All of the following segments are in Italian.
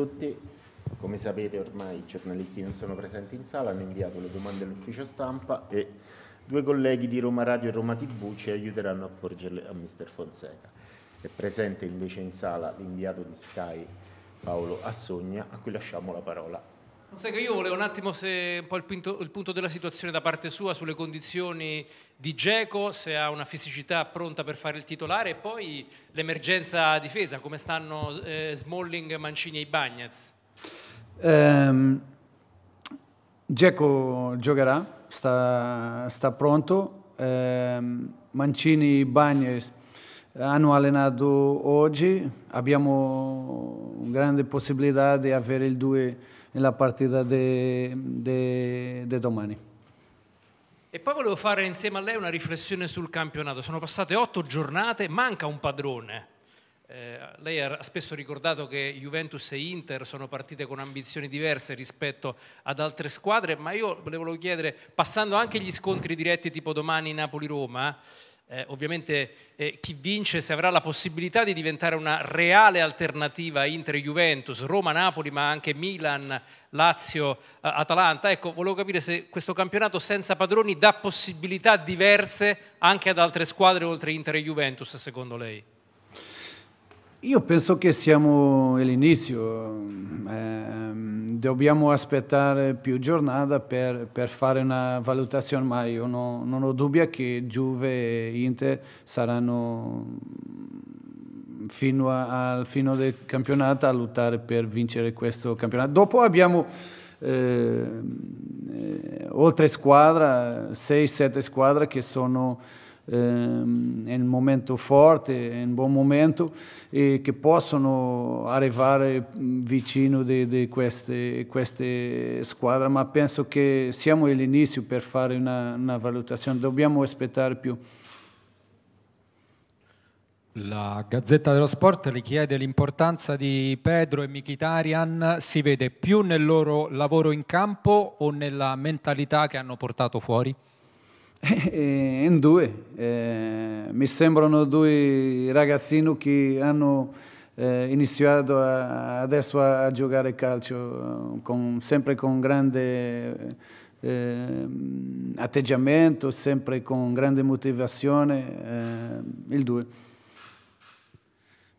tutti. Come sapete ormai i giornalisti non sono presenti in sala, hanno inviato le domande all'ufficio stampa e due colleghi di Roma Radio e Roma TV ci aiuteranno a porgerle a mister Fonseca. È presente invece in sala l'inviato di Sky Paolo Assogna, a cui lasciamo la parola. Fonseca, io volevo un attimo se un po' il, pinto, il, punto della situazione da parte sua sulle condizioni di Geco, se ha una fisicità pronta per fare il titolare e poi l'emergenza difesa, come stanno eh, Smalling, Mancini e Bagnez. Um, ehm, Geco giocherà, sta, sta pronto. Um, Mancini e Bagnez hanno allenato oggi, abbiamo una grande possibilità di avere il due nella partita di domani. E poi volevo fare insieme a lei una riflessione sul campionato. Sono passate otto giornate, manca un padrone. Eh, lei ha spesso ricordato che Juventus e Inter sono partite con ambizioni diverse rispetto ad altre squadre, ma io volevo chiedere, passando anche gli scontri diretti tipo domani Napoli-Roma, eh, eh, ovviamente eh, chi vince se avrà la possibilità di diventare una reale alternativa Inter-Juventus, Roma-Napoli, ma anche Milan, Lazio, eh, Atalanta. Ecco, volevo capire se questo campionato senza padroni dà possibilità diverse anche ad altre squadre oltre Inter e Juventus, secondo lei. Io penso che siamo all'inizio, eh, dobbiamo aspettare più giornata per, per fare una valutazione, ma io no, non ho dubbio che Juve e Inter saranno mm, fino a, al fine del campionato a lottare per vincere questo campionato. Dopo abbiamo ehm, eh, oltre squadra, 6-7 squadre che sono in ehm, un momento forte, in un buon momento e che possono arrivare mm, vicino di, queste, queste, squadre, ma penso che siamo all'inizio per fare una, una valutazione, dobbiamo aspettare più. La Gazzetta dello Sport richiede l'importanza di Pedro e Mkhitaryan, si vede più nel loro lavoro in campo o nella mentalità che hanno portato fuori? Eh, in due. Eh, mi sembrano due ragazzini che hanno eh, iniziato a, adesso a, a, giocare calcio con, sempre con grande eh, atteggiamento, sempre con grande motivazione, eh, il due.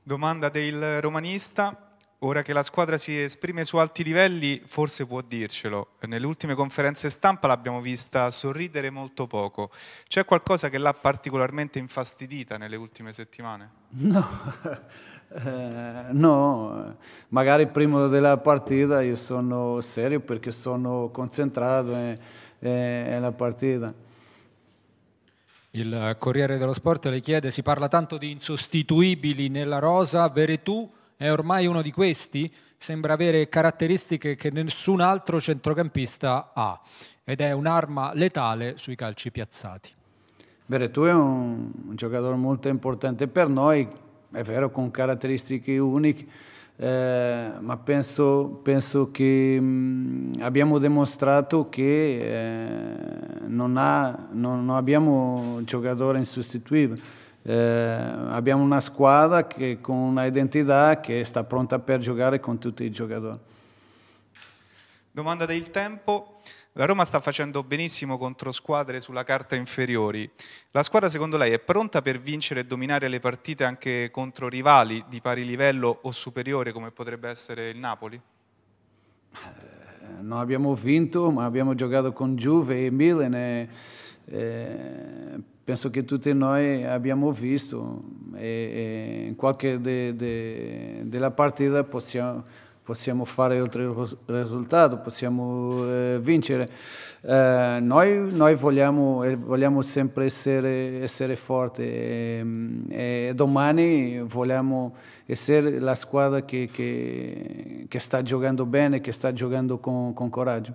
Domanda del romanista, ora che la squadra si esprime su alti livelli, forse può dircelo. Nelle ultime conferenze stampa l'abbiamo vista sorridere molto poco. C'è qualcosa che l'ha particolarmente infastidita nelle ultime settimane? No, eh, no. magari prima della partita io sono serio perché sono concentrato nella partita. Il Corriere dello Sport le chiede, si parla tanto di insostituibili nella rosa, Veretù è ormai uno di questi, sembra avere caratteristiche che nessun altro centrocampista ha ed è un'arma letale sui calci piazzati. Bene, è un, un giocatore molto importante per noi, è vero con caratteristiche uniche, eh, ma penso, penso che mh, mm, abbiamo dimostrato che eh, non, ha, non, non abbiamo un giocatore insostituibile eh, abbiamo una squadra che, con una identità che sta pronta per giocare con tutti i giocatori. Domanda del tempo. La Roma sta facendo benissimo contro squadre sulla carta inferiori. La squadra secondo lei è pronta per vincere e dominare le partite anche contro rivali di pari livello o superiore come potrebbe essere il Napoli? Eh, non abbiamo vinto, ma abbiamo giocato con Juve e Milan e eh, penso che tutti noi abbiamo visto e, e in qualche de, de, della partita possiamo, possiamo, fare oltre risultato, possiamo eh, vincere. Eh, noi, noi vogliamo, eh, vogliamo, sempre essere, essere forti e, ehm, e, domani vogliamo essere la squadra che, che, che, sta giocando bene, che sta giocando con, con coraggio.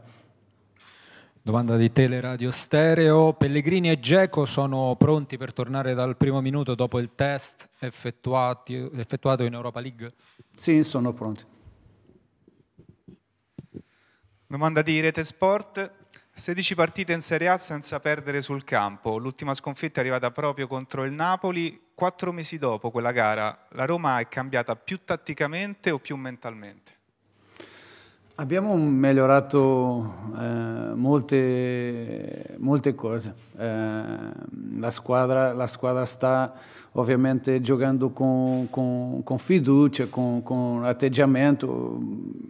Domanda di Teleradio Stereo. Pellegrini e Geco sono pronti per tornare dal primo minuto dopo il test effettuato in Europa League? Sì, sono pronti. Domanda di Rete Sport. 16 partite in Serie A senza perdere sul campo. L'ultima sconfitta è arrivata proprio contro il Napoli. Quattro mesi dopo quella gara, la Roma è cambiata più tatticamente o più mentalmente? Abbiamo migliorato eh, molte, molte, cose. Eh, la, squadra, la, squadra, sta ovviamente giocando con, con, con fiducia, con, con, atteggiamento,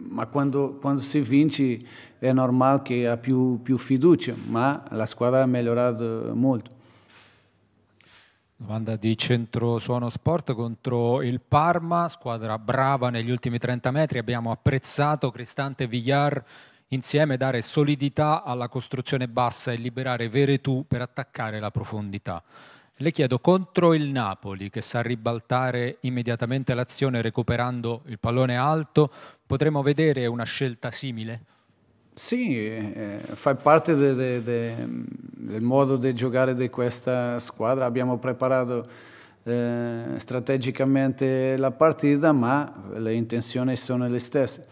ma quando, quando, si vince è normale che ha più, più fiducia, ma la squadra ha migliorato molto. Domanda di centrosuono sport contro il Parma, squadra brava negli ultimi 30 metri, abbiamo apprezzato Cristante Villar insieme dare solidità alla costruzione bassa e liberare Veretù per attaccare la profondità. Le chiedo contro il Napoli che sa ribaltare immediatamente l'azione recuperando il pallone alto, potremo vedere una scelta simile? Sì, eh, fa parte de, de, de, del modo di giocare di questa squadra. Abbiamo preparato eh, strategicamente la partita, ma le intenzioni sono le stesse.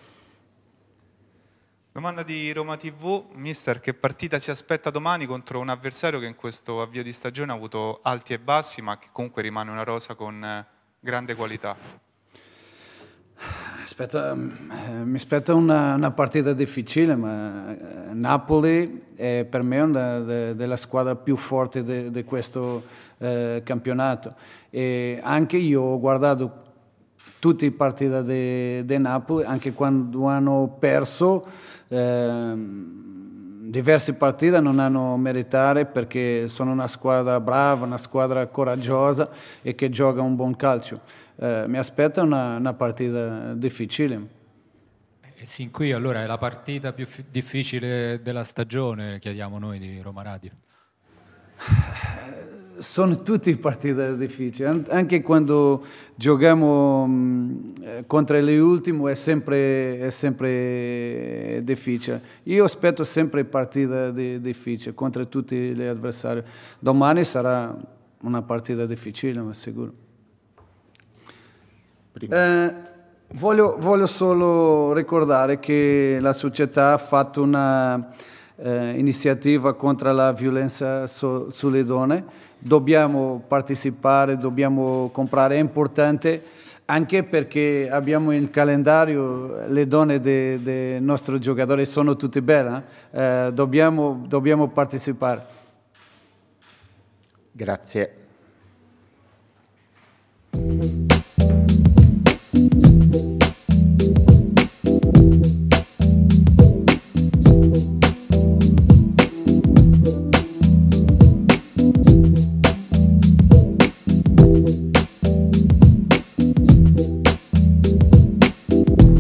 Domanda di Roma TV, mister, che partita si aspetta domani contro un avversario che in questo avvio di stagione ha avuto alti e bassi, ma che comunque rimane una rosa con eh, grande qualità? aspetta, mm, eh, mi aspetta una, una, partita difficile, ma eh, Napoli è per me una de, squadre più forti di questo eh, campionato. E anche io ho guardato tutte le partite di Napoli, anche quando hanno perso. Eh, diverse partite non hanno meritato perché sono una squadra brava, una squadra coraggiosa e che gioca un buon calcio. Eh, mi aspetta una, una partita difficile. E sin qui allora è la partita più f- difficile della stagione, chiediamo noi di Roma Radio. Sono tutte partite difficili, anche quando giochiamo mm, eh, contro le ultime è sempre, è sempre difficile. Io aspetto sempre partite di- difficili contro tutti gli avversari. Domani sarà una partita difficile, ma sicuro. Eh, voglio, voglio, solo ricordare che la società ha fatto un'iniziativa eh, contro la violenza so, sulle donne. Dobbiamo partecipare, dobbiamo comprare, è importante anche perché abbiamo il calendario le donne dei de nostri giocatori, sono tutte belle, eh? eh? Dobbiamo, dobbiamo partecipare. Grazie.